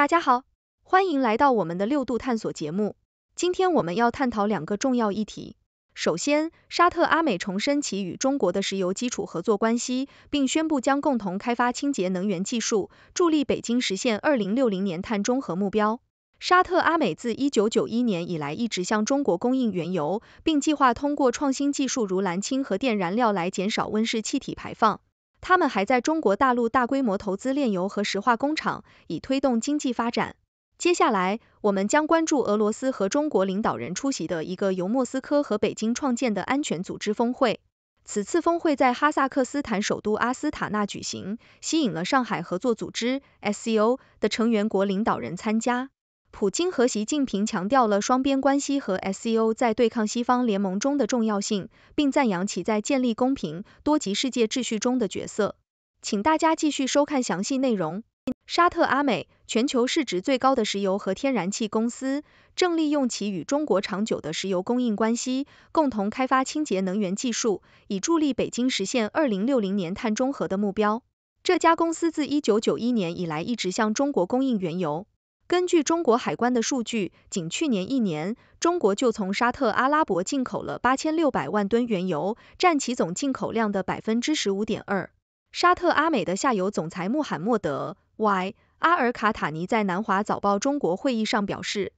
大家好，欢迎来到我们的六度探索节目。今天我们要探讨两个重要议题。首先，沙特阿美重申其与中国的石油基础合作关系，并宣布将共同开发清洁能源技术，助力北京实现二零六零年碳中和目标。沙特阿美自一九九一年以来一直向中国供应原油，并计划通过创新技术如蓝氢和电燃料来减少温室气体排放。他们还在中国大陆大规模投资炼油和石化工厂，以推动经济发展。接下来，我们将关注俄罗斯和中国领导人出席的一个由莫斯科和北京创建的安全组织峰会。此次峰会在哈萨克斯坦首都阿斯塔纳举行，吸引了上海合作组织 （SCO） 的成员国领导人参加。普京和习近平强调了双边关系和 SCO 在对抗西方联盟中的重要性，并赞扬其在建立公平多极世界秩序中的角色。请大家继续收看详细内容。沙特阿美，全球市值最高的石油和天然气公司，正利用其与中国长久的石油供应关系，共同开发清洁能源技术，以助力北京实现二零六零年碳中和的目标。这家公司自一九九一年以来一直向中国供应原油。根据中国海关的数据，仅去年一年，中国就从沙特阿拉伯进口了八千六百万吨原油，占其总进口量的百分之十五点二。沙特阿美的下游总裁穆罕默德 ·Y· 阿尔卡塔尼在南华早报中国会议上表示：“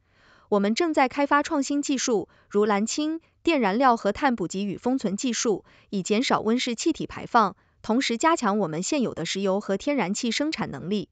我们正在开发创新技术，如蓝氢、电燃料和碳捕集与封存技术，以减少温室气体排放，同时加强我们现有的石油和天然气生产能力。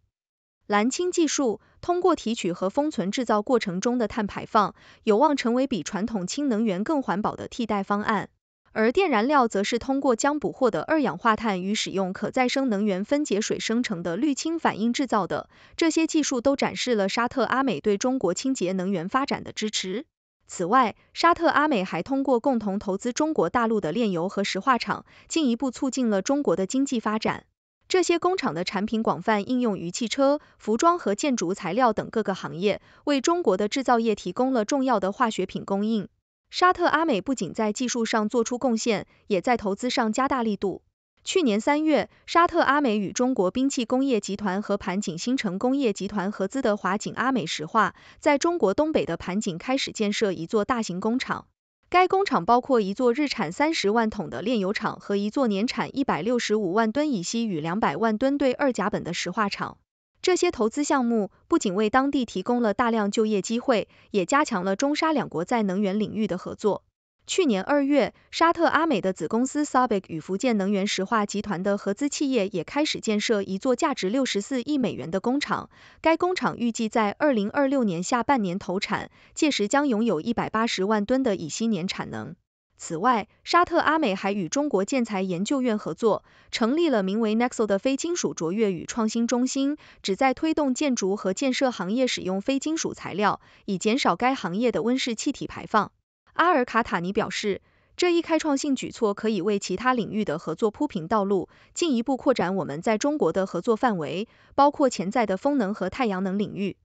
蓝氢技术。”通过提取和封存制造过程中的碳排放，有望成为比传统氢能源更环保的替代方案。而电燃料则是通过将捕获的二氧化碳与使用可再生能源分解水生成的氯氢反应制造的。这些技术都展示了沙特阿美对中国清洁能源发展的支持。此外，沙特阿美还通过共同投资中国大陆的炼油和石化厂，进一步促进了中国的经济发展。这些工厂的产品广泛应用于汽车、服装和建筑材料等各个行业，为中国的制造业提供了重要的化学品供应。沙特阿美不仅在技术上做出贡献，也在投资上加大力度。去年三月，沙特阿美与中国兵器工业集团和盘锦新城工业集团合资的华锦阿美石化，在中国东北的盘锦开始建设一座大型工厂。该工厂包括一座日产三十万桶的炼油厂和一座年产一百六十五万吨乙烯与两百万吨对二甲苯的石化厂。这些投资项目不仅为当地提供了大量就业机会，也加强了中沙两国在能源领域的合作。去年二月，沙特阿美的子公司 s a b i c 与福建能源石化集团的合资企业也开始建设一座价值六十四亿美元的工厂。该工厂预计在二零二六年下半年投产，届时将拥有一百八十万吨的乙烯年产能。此外，沙特阿美还与中国建材研究院合作，成立了名为 n e x o 的非金属卓越与创新中心，旨在推动建筑和建设行业使用非金属材料，以减少该行业的温室气体排放。阿尔卡塔尼表示，这一开创性举措可以为其他领域的合作铺平道路，进一步扩展我们在中国的合作范围，包括潜在的风能和太阳能领域。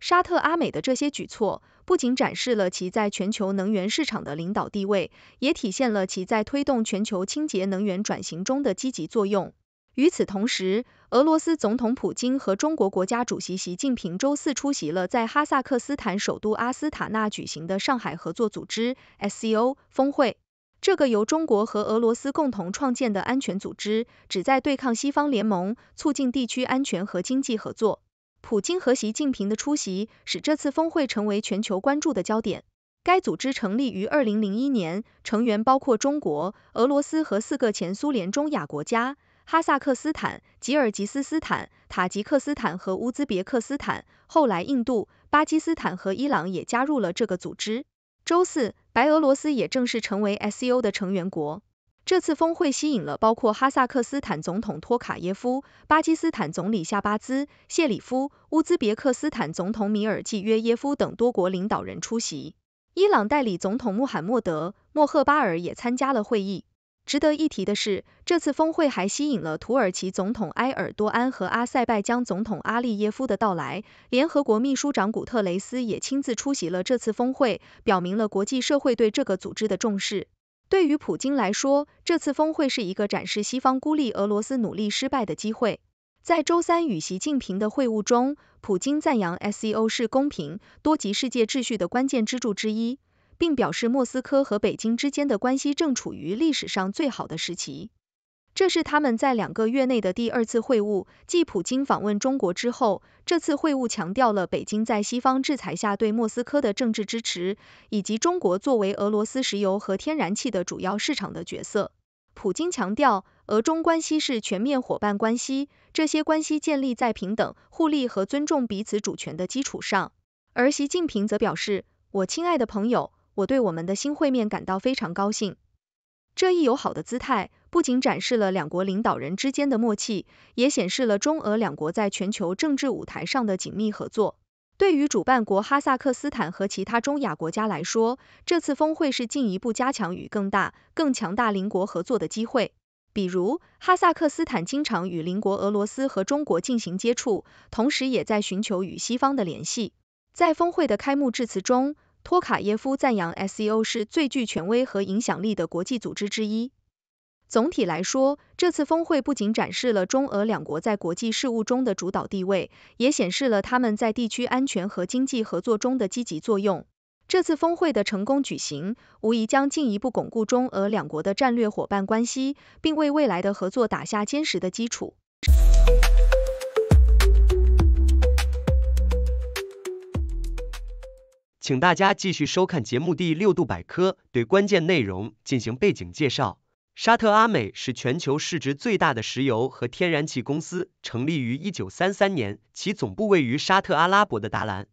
沙特阿美的这些举措不仅展示了其在全球能源市场的领导地位，也体现了其在推动全球清洁能源转型中的积极作用。与此同时，俄罗斯总统普京和中国国家主席习近平周四出席了在哈萨克斯坦首都阿斯塔纳举行的上海合作组织 （SCO） 峰会。这个由中国和俄罗斯共同创建的安全组织，旨在对抗西方联盟，促进地区安全和经济合作。普京和习近平的出席使这次峰会成为全球关注的焦点。该组织成立于二零零一年，成员包括中国、俄罗斯和四个前苏联中亚国家。哈萨克斯坦、吉尔吉斯斯坦、塔吉克斯坦和乌兹别克斯坦，后来印度、巴基斯坦和伊朗也加入了这个组织。周四，白俄罗斯也正式成为 SCO 的成员国。这次峰会吸引了包括哈萨克斯坦总统托卡耶夫、巴基斯坦总理夏巴兹·谢里夫、乌兹别克斯坦总统米尔济约耶夫等多国领导人出席。伊朗代理总统穆罕默德·莫赫巴尔也参加了会议。值得一提的是，这次峰会还吸引了土耳其总统埃尔多安和阿塞拜疆总统阿利耶夫的到来，联合国秘书长古特雷斯也亲自出席了这次峰会，表明了国际社会对这个组织的重视。对于普京来说，这次峰会是一个展示西方孤立俄罗斯努力失败的机会。在周三与习近平的会晤中，普京赞扬 SCO 是公平多极世界秩序的关键支柱之一。并表示莫斯科和北京之间的关系正处于历史上最好的时期。这是他们在两个月内的第二次会晤，继普京访问中国之后。这次会晤强调了北京在西方制裁下对莫斯科的政治支持，以及中国作为俄罗斯石油和天然气的主要市场的角色。普京强调，俄中关系是全面伙伴关系，这些关系建立在平等、互利和尊重彼此主权的基础上。而习近平则表示：“我亲爱的朋友。”我对我们的新会面感到非常高兴。这一友好的姿态不仅展示了两国领导人之间的默契，也显示了中俄两国在全球政治舞台上的紧密合作。对于主办国哈萨克斯坦和其他中亚国家来说，这次峰会是进一步加强与更大、更强大邻国合作的机会。比如，哈萨克斯坦经常与邻国俄罗斯和中国进行接触，同时也在寻求与西方的联系。在峰会的开幕致辞中，托卡耶夫赞扬 SEO 是最具权威和影响力的国际组织之一。总体来说，这次峰会不仅展示了中俄两国在国际事务中的主导地位，也显示了他们在地区安全和经济合作中的积极作用。这次峰会的成功举行，无疑将进一步巩固中俄两国的战略伙伴关系，并为未来的合作打下坚实的基础。请大家继续收看节目《第六度百科》，对关键内容进行背景介绍。沙特阿美是全球市值最大的石油和天然气公司，成立于一九三三年，其总部位于沙特阿拉伯的达兰。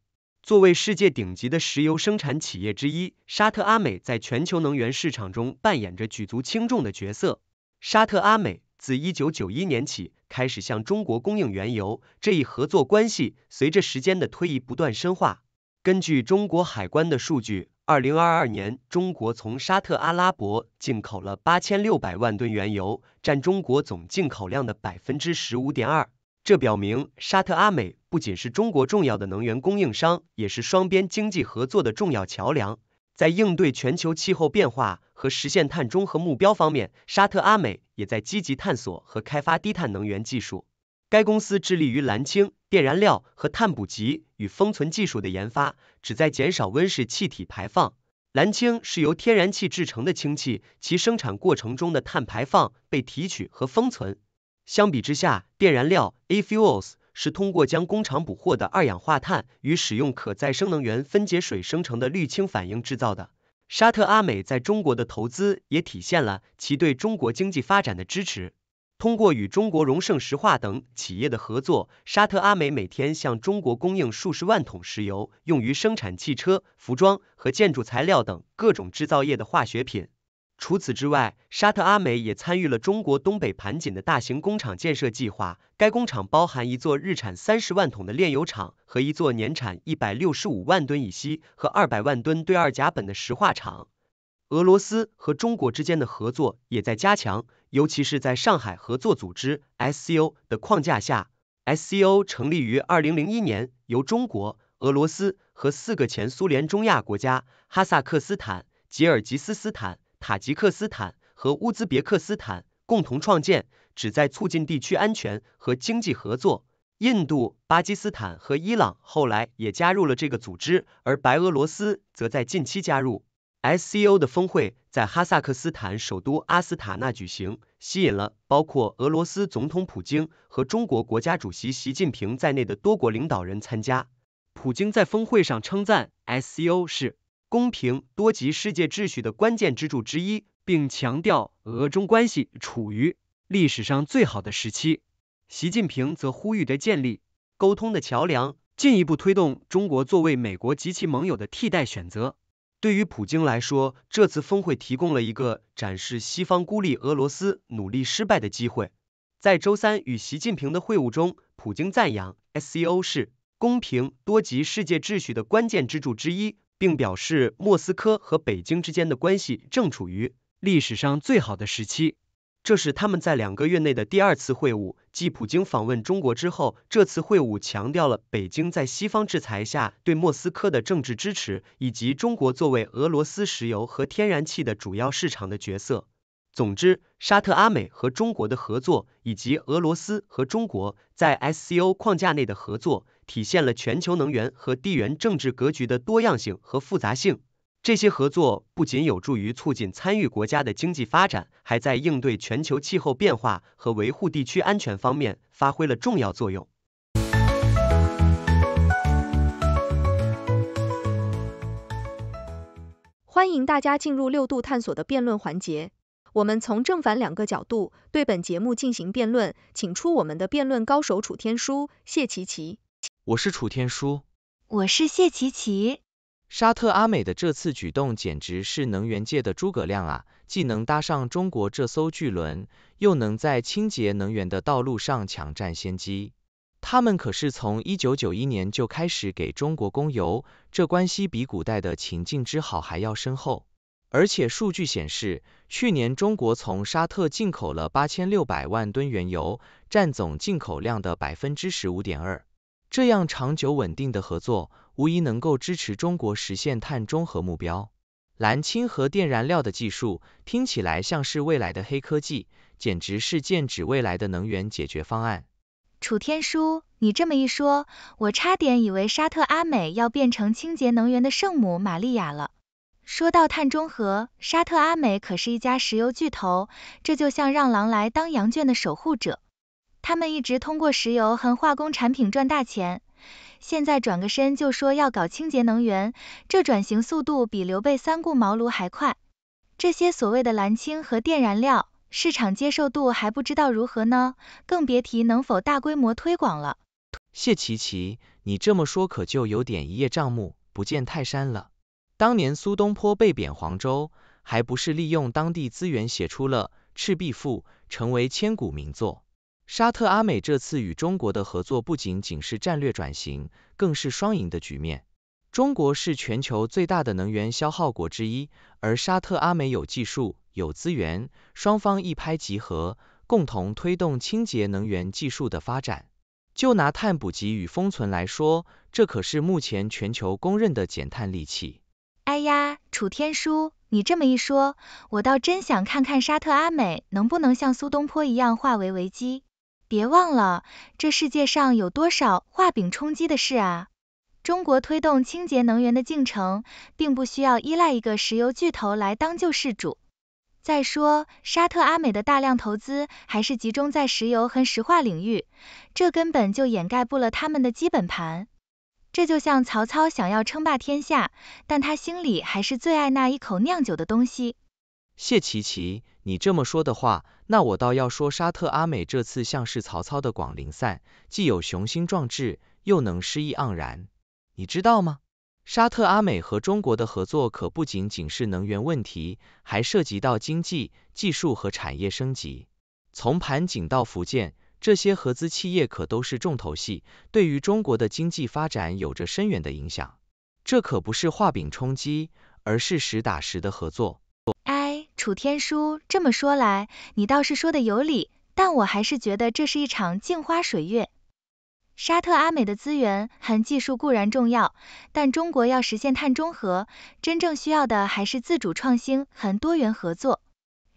作为世界顶级的石油生产企业之一，沙特阿美在全球能源市场中扮演着举足轻重的角色。沙特阿美自一九九一年起开始向中国供应原油，这一合作关系随着时间的推移不断深化。根据中国海关的数据，二零二二年中国从沙特阿拉伯进口了八千六百万吨原油，占中国总进口量的百分之十五点二。这表明，沙特阿美不仅是中国重要的能源供应商，也是双边经济合作的重要桥梁。在应对全球气候变化和实现碳中和目标方面，沙特阿美也在积极探索和开发低碳能源技术。该公司致力于蓝氢、电燃料和碳捕集与封存技术的研发，旨在减少温室气体排放。蓝氢是由天然气制成的氢气，其生产过程中的碳排放被提取和封存。相比之下，电燃料 （fuels） e 是通过将工厂捕获的二氧化碳与使用可再生能源分解水生成的氯氢反应制造的。沙特阿美在中国的投资也体现了其对中国经济发展的支持。通过与中国荣盛石化等企业的合作，沙特阿美每天向中国供应数十万桶石油，用于生产汽车、服装和建筑材料等各种制造业的化学品。除此之外，沙特阿美也参与了中国东北盘锦的大型工厂建设计划，该工厂包含一座日产三十万桶的炼油厂和一座年产一百六十五万吨乙烯和二百万吨对二甲苯的石化厂。俄罗斯和中国之间的合作也在加强。尤其是在上海合作组织 SCO 的框架下，SCO 成立于二零零一年，由中国、俄罗斯和四个前苏联中亚国家哈萨克斯坦、吉尔吉斯斯坦、塔吉克斯坦和乌兹别克斯坦共同创建，旨在促进地区安全和经济合作。印度、巴基斯坦和伊朗后来也加入了这个组织，而白俄罗斯则在近期加入。SCO 的峰会在哈萨克斯坦首都阿斯塔纳举行，吸引了包括俄罗斯总统普京和中国国家主席习近平在内的多国领导人参加。普京在峰会上称赞 SCO 是公平多极世界秩序的关键支柱之一，并强调俄中关系处于历史上最好的时期。习近平则呼吁的建立沟通的桥梁，进一步推动中国作为美国及其盟友的替代选择。对于普京来说，这次峰会提供了一个展示西方孤立俄罗斯努力失败的机会。在周三与习近平的会晤中，普京赞扬 SCO 是公平多极世界秩序的关键支柱之一，并表示莫斯科和北京之间的关系正处于历史上最好的时期。这是他们在两个月内的第二次会晤，继普京访问中国之后。这次会晤强调了北京在西方制裁下对莫斯科的政治支持，以及中国作为俄罗斯石油和天然气的主要市场的角色。总之，沙特、阿美和中国的合作，以及俄罗斯和中国在 SCO 框架内的合作，体现了全球能源和地缘政治格局的多样性和复杂性。这些合作不仅有助于促进参与国家的经济发展，还在应对全球气候变化和维护地区安全方面发挥了重要作用。欢迎大家进入六度探索的辩论环节，我们从正反两个角度对本节目进行辩论，请出我们的辩论高手楚天舒、谢琪琪。我是楚天舒。我是谢琪琪。沙特阿美的这次举动简直是能源界的诸葛亮啊！既能搭上中国这艘巨轮，又能在清洁能源的道路上抢占先机。他们可是从一九九一年就开始给中国供油，这关系比古代的秦晋之好还要深厚。而且数据显示，去年中国从沙特进口了八千六百万吨原油，占总进口量的百分之十五点二。这样长久稳定的合作。无疑能够支持中国实现碳中和目标。蓝氢和电燃料的技术听起来像是未来的黑科技，简直是剑指未来的能源解决方案。楚天舒，你这么一说，我差点以为沙特阿美要变成清洁能源的圣母玛利亚了。说到碳中和，沙特阿美可是一家石油巨头，这就像让狼来当羊圈的守护者。他们一直通过石油和化工产品赚大钱。现在转个身就说要搞清洁能源，这转型速度比刘备三顾茅庐还快。这些所谓的蓝氢和电燃料，市场接受度还不知道如何呢，更别提能否大规模推广了。谢奇奇，你这么说可就有点一叶障目，不见泰山了。当年苏东坡被贬黄州，还不是利用当地资源写出了《赤壁赋》，成为千古名作。沙特阿美这次与中国的合作不仅仅是战略转型，更是双赢的局面。中国是全球最大的能源消耗国之一，而沙特阿美有技术、有资源，双方一拍即合，共同推动清洁能源技术的发展。就拿碳捕集与封存来说，这可是目前全球公认的减碳利器。哎呀，楚天舒，你这么一说，我倒真想看看沙特阿美能不能像苏东坡一样化危为机。别忘了，这世界上有多少画饼充饥的事啊！中国推动清洁能源的进程，并不需要依赖一个石油巨头来当救世主。再说，沙特阿美的大量投资还是集中在石油和石化领域，这根本就掩盖不了他们的基本盘。这就像曹操想要称霸天下，但他心里还是最爱那一口酿酒的东西。谢奇奇。你这么说的话，那我倒要说沙特阿美这次像是曹操的广陵散，既有雄心壮志，又能诗意盎然。你知道吗？沙特阿美和中国的合作可不仅仅是能源问题，还涉及到经济、技术和产业升级。从盘锦到福建，这些合资企业可都是重头戏，对于中国的经济发展有着深远的影响。这可不是画饼充饥，而是实打实的合作。楚天舒这么说来，你倒是说的有理，但我还是觉得这是一场镜花水月。沙特阿美的资源和技术固然重要，但中国要实现碳中和，真正需要的还是自主创新和多元合作。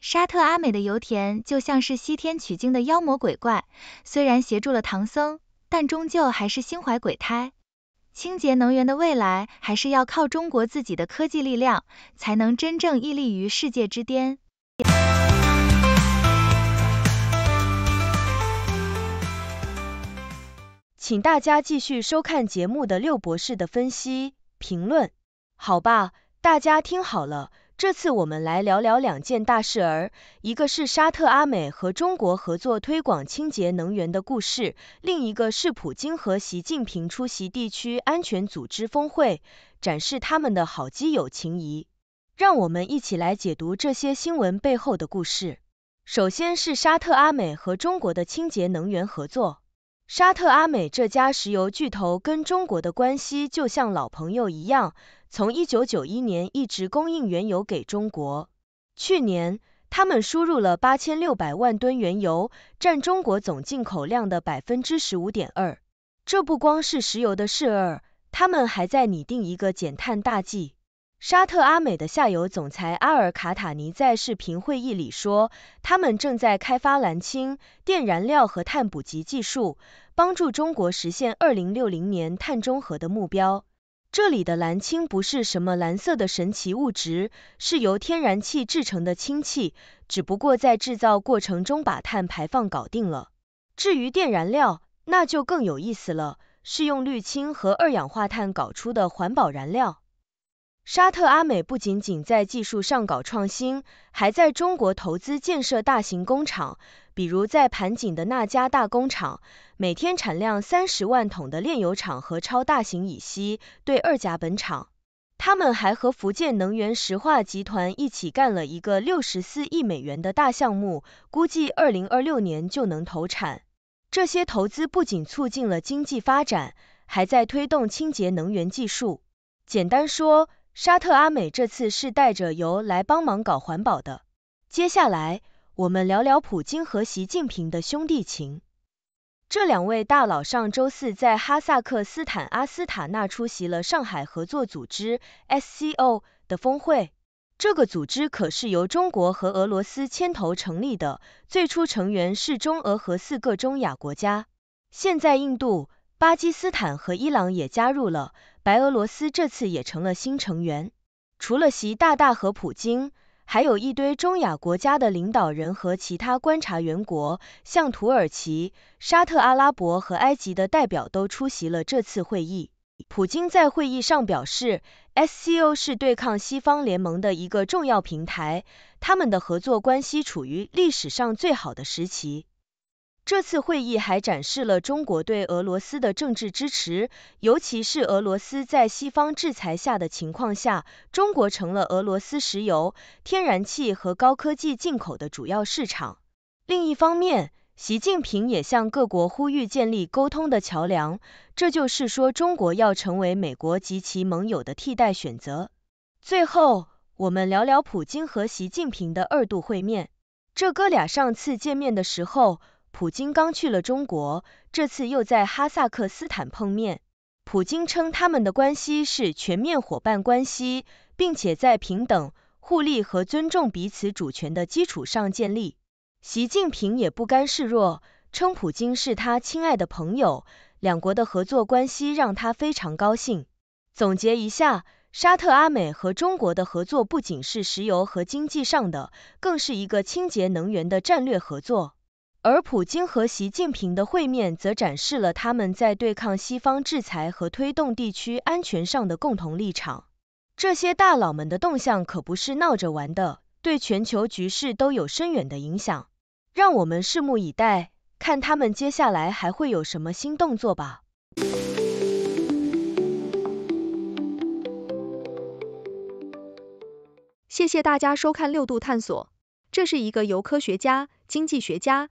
沙特阿美的油田就像是西天取经的妖魔鬼怪，虽然协助了唐僧，但终究还是心怀鬼胎。清洁能源的未来还是要靠中国自己的科技力量，才能真正屹立于世界之巅。请大家继续收看节目的六博士的分析评论，好吧？大家听好了。这次我们来聊聊两件大事儿，一个是沙特阿美和中国合作推广清洁能源的故事，另一个是普京和习近平出席地区安全组织峰会，展示他们的好基友情谊。让我们一起来解读这些新闻背后的故事。首先是沙特阿美和中国的清洁能源合作。沙特阿美这家石油巨头跟中国的关系就像老朋友一样，从1991年一直供应原油给中国。去年，他们输入了8600万吨原油，占中国总进口量的15.2%。这不光是石油的事儿，他们还在拟定一个减碳大计。沙特阿美的下游总裁阿尔卡塔尼在视频会议里说，他们正在开发蓝氢、电燃料和碳捕集技术，帮助中国实现二零六零年碳中和的目标。这里的蓝氢不是什么蓝色的神奇物质，是由天然气制成的氢气，只不过在制造过程中把碳排放搞定了。至于电燃料，那就更有意思了，是用氯氢和二氧化碳搞出的环保燃料。沙特阿美不仅仅在技术上搞创新，还在中国投资建设大型工厂，比如在盘锦的那家大工厂，每天产量三十万桶的炼油厂和超大型乙烯对二甲苯厂。他们还和福建能源石化集团一起干了一个六十四亿美元的大项目，估计二零二六年就能投产。这些投资不仅促进了经济发展，还在推动清洁能源技术。简单说，沙特阿美这次是带着油来帮忙搞环保的。接下来，我们聊聊普京和习近平的兄弟情。这两位大佬上周四在哈萨克斯坦阿斯塔纳出席了上海合作组织 SCO 的峰会。这个组织可是由中国和俄罗斯牵头成立的，最初成员是中俄和四个中亚国家，现在印度、巴基斯坦和伊朗也加入了。白俄罗斯这次也成了新成员。除了习大大和普京，还有一堆中亚国家的领导人和其他观察员国，像土耳其、沙特阿拉伯和埃及的代表都出席了这次会议。普京在会议上表示，SCO 是对抗西方联盟的一个重要平台，他们的合作关系处于历史上最好的时期。这次会议还展示了中国对俄罗斯的政治支持，尤其是俄罗斯在西方制裁下的情况下，中国成了俄罗斯石油、天然气和高科技进口的主要市场。另一方面，习近平也向各国呼吁建立沟通的桥梁，这就是说中国要成为美国及其盟友的替代选择。最后，我们聊聊普京和习近平的二度会面，这哥俩上次见面的时候。普京刚去了中国，这次又在哈萨克斯坦碰面。普京称他们的关系是全面伙伴关系，并且在平等、互利和尊重彼此主权的基础上建立。习近平也不甘示弱，称普京是他亲爱的朋友，两国的合作关系让他非常高兴。总结一下，沙特阿美和中国的合作不仅是石油和经济上的，更是一个清洁能源的战略合作。而普京和习近平的会面则展示了他们在对抗西方制裁和推动地区安全上的共同立场。这些大佬们的动向可不是闹着玩的，对全球局势都有深远的影响。让我们拭目以待，看他们接下来还会有什么新动作吧。谢谢大家收看六度探索，这是一个由科学家、经济学家。